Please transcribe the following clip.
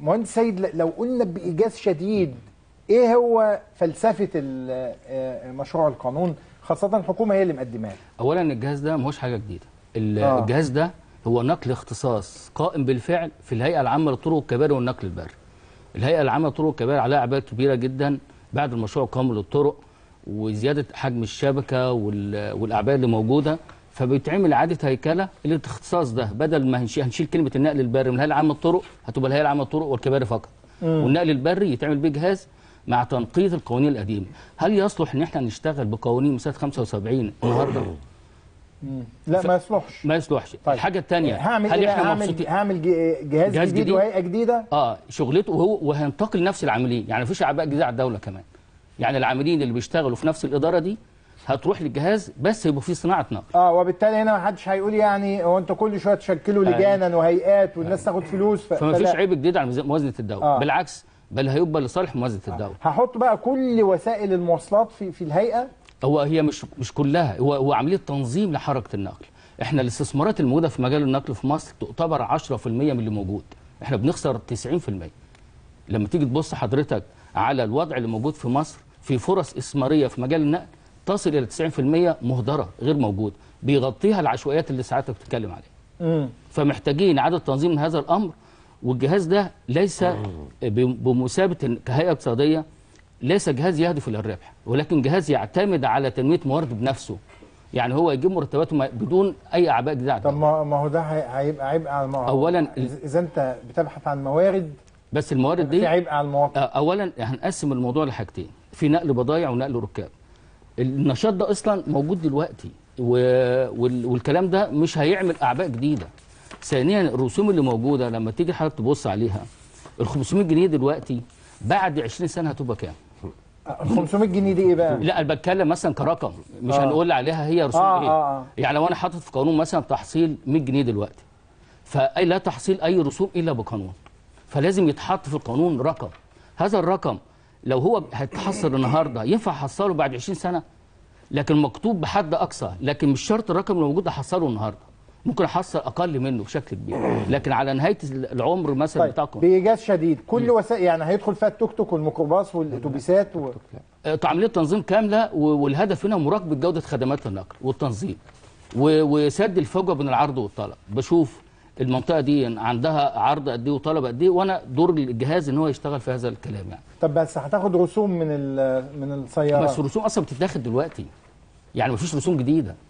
مهندس سيد لو قلنا بايجاز شديد ايه هو فلسفه آه، مشروع القانون خاصه الحكومه هي اللي مقدماه اولا الجهاز ده ماهوش حاجه جديده آه. الجهاز ده هو نقل اختصاص قائم بالفعل في الهيئه العامه للطرق والكباري والنقل البري الهيئه العامه للطرق والكباري عليها اعباء كبيره جدا بعد المشروع القومي للطرق وزياده حجم الشبكه والاعباء اللي موجوده فبيتعمل اعاده هيكله للاختصاص ده بدل ما هنشيل كلمه النقل البري من الهيئه العامه للطرق هتبقى الهيئه العامه للطرق والكباري فقط والنقل البري يتعمل به جهاز مع تنقيط القوانين القديمه هل يصلح ان احنا نشتغل بقوانين من سنه 75 النهارده لا ما يصلحش ما يصلحش طيب. الحاجه الثانيه هعمل هل احنا هعمل مبسوطين هعمل جهاز, جهاز جديد, جديد وهيئه جديده اه شغلته وهو وهينتقل نفس العاملين يعني مفيش اعباء جديده على الدوله كمان يعني العاملين اللي بيشتغلوا في نفس الاداره دي هتروح للجهاز بس يبقى في صناعه نقل اه وبالتالي هنا ما حدش هيقول يعني هو انت كل شويه تشكلوا يعني لجانا آه. وهيئات والناس آه. تاخد يعني فلوس ف... فما فيش عيب جديد على موازنه الدوله آه. بالعكس بل هيبقى لصالح موازنه آه. الدوله هحط بقى كل وسائل المواصلات في في الهيئه هو هي مش مش كلها هو هو عمليه تنظيم لحركه النقل احنا الاستثمارات الموجوده في مجال النقل في مصر تعتبر 10% من اللي موجود احنا بنخسر 90% لما تيجي تبص حضرتك على الوضع اللي موجود في مصر في فرص استثماريه في مجال النقل تصل الى 90% مهدره غير موجوده بيغطيها العشوائيات اللي ساعتك بتتكلم عليها فمحتاجين اعاده تنظيم هذا الامر والجهاز ده ليس بمثابه كهيئه اقتصاديه ليس جهاز يهدف الى الربح ولكن جهاز يعتمد على تنميه موارد بنفسه يعني هو يجيب مرتباته بدون اي اعباء جديده طب ما هو ده هيبقى عبء على المواقع اولا اذا انت بتبحث عن موارد بس الموارد دي في عبء على المواقع اولا هنقسم الموضوع لحاجتين في نقل بضائع ونقل ركاب النشاط ده اصلا موجود دلوقتي والكلام ده مش هيعمل اعباء جديده ثانيا الرسوم اللي موجوده لما تيجي حضرتك تبص عليها ال 500 جنيه دلوقتي بعد 20 سنه هتبقى كام 500 جنيه دي ايه بقى لا انا بتكلم مثلا كرقم مش آه. هنقول عليها هي رسوم آه ايه آه. آه. يعني لو انا حاطط في قانون مثلا تحصيل 100 جنيه دلوقتي فاي لا تحصيل اي رسوم الا بقانون فلازم يتحط في القانون رقم هذا الرقم لو هو هيتحصل النهارده ينفع احصله بعد 20 سنه لكن مكتوب بحد اقصى لكن مش شرط الرقم اللي موجود احصله النهارده ممكن احصل اقل منه بشكل كبير لكن على نهايه العمر مثلا طيب بتاعكم بايجاز شديد كل وسائل يعني هيدخل فيها التوك توك والميكروباص والاتوبيسات و... آه، عمليه تنظيم كامله والهدف هنا مراقبه جوده خدمات النقل والتنظيم وسد الفجوه بين العرض والطلب بشوف المنطقه دي عندها عرض قد ايه وطلب قد ايه وانا دور الجهاز ان هو يشتغل في هذا الكلام يعني طب بس هتاخد رسوم من من السيارات بس الرسوم اصلا بتتاخد دلوقتي يعني مفيش رسوم جديده